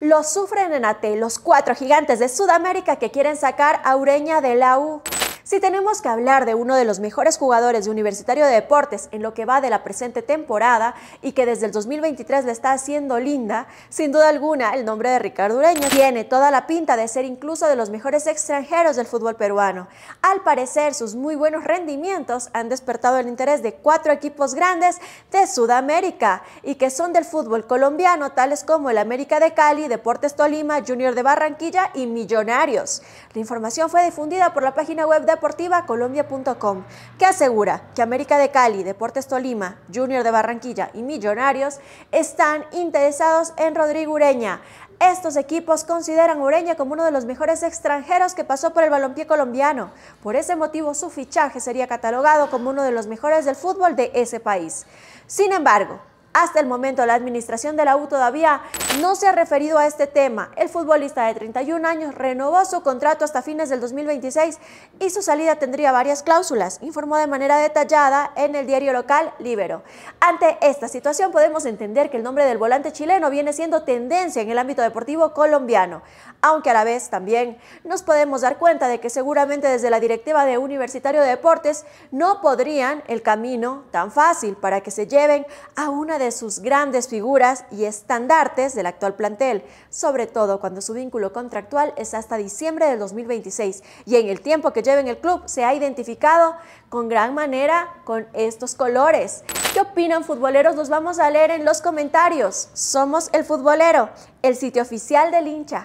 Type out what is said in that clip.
Lo sufren en AT, los cuatro gigantes de Sudamérica que quieren sacar a Ureña de la U. Si tenemos que hablar de uno de los mejores jugadores de Universitario de Deportes en lo que va de la presente temporada y que desde el 2023 le está haciendo linda, sin duda alguna el nombre de Ricardo Ureña tiene toda la pinta de ser incluso de los mejores extranjeros del fútbol peruano. Al parecer, sus muy buenos rendimientos han despertado el interés de cuatro equipos grandes de Sudamérica y que son del fútbol colombiano, tales como el América de Cali, Deportes Tolima, Junior de Barranquilla y Millonarios. La información fue difundida por la página web de deportiva colombia.com, que asegura que América de Cali, Deportes Tolima, Junior de Barranquilla y Millonarios están interesados en Rodrigo Ureña. Estos equipos consideran Ureña como uno de los mejores extranjeros que pasó por el balompié colombiano. Por ese motivo, su fichaje sería catalogado como uno de los mejores del fútbol de ese país. Sin embargo, hasta el momento la administración de la U todavía no se ha referido a este tema. El futbolista de 31 años renovó su contrato hasta fines del 2026 y su salida tendría varias cláusulas, informó de manera detallada en el diario local Libero. Ante esta situación podemos entender que el nombre del volante chileno viene siendo tendencia en el ámbito deportivo colombiano, aunque a la vez también nos podemos dar cuenta de que seguramente desde la directiva de Universitario de Deportes no podrían el camino tan fácil para que se lleven a una de sus grandes figuras y estandartes del actual plantel, sobre todo cuando su vínculo contractual es hasta diciembre del 2026 y en el tiempo que lleva en el club se ha identificado con gran manera con estos colores. ¿Qué opinan futboleros? Los vamos a leer en los comentarios. Somos El Futbolero, el sitio oficial del hincha.